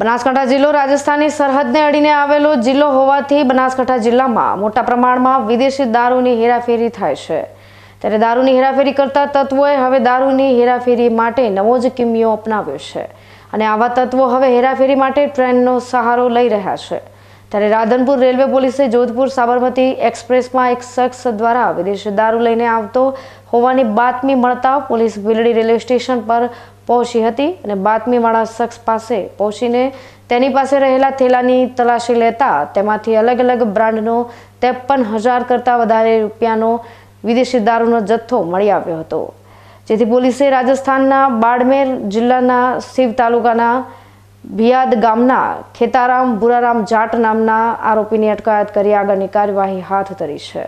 બનાસકાંઠા જિલ્લો રાજસ્થાનની સરહદને અડીને આવેલો જિલ્લો હોવાથી બનાસકાંઠા જિલ્લામાં મોટા પ્રમાણમાં વિદેશી દારૂની હેરાફેરી થાય છે ત્યારે દારૂની હેરાફેરી કરતા તત્વોએ હવે દારૂની હેરાફેરી માટે નવો જ કિમિયો અપનાવ્યો છે અને આવા તત્વો હવે હેરાફેરી માટે ટ્રેનનો સહારો લઈ રહ્યા છે ત્યારે રાધનપુર રેલવે પોલીસે જોધપુર સાબરમતી એક્સપ્રેસમાં એક શખ્સ દ્વારા વિદેશી દારૂ લઈને આવતો હોવાની બાતમી મળતા પોલીસ ભીલડી રેલવે સ્ટેશન પર પહોંચી હતી અને બાતમીવાળા શખ્સ પાસે પહોંચીને તેની પાસે રહેલા થેલાની તલાશી લેતા તેમાંથી અલગ અલગ બ્રાન્ડનો ત્રેપન હજાર કરતાં વધારે રૂપિયાનો વિદેશી દારૂનો જથ્થો મળી આવ્યો હતો જેથી પોલીસે રાજસ્થાનના બાડમેર જિલ્લાના શિવ તાલુકાના બિયાદ ગામના ખેતારામ ભુરારામ જાટ નામના આરોપીની અટકાયત કરી આગળની કાર્યવાહી હાથ ધરી છે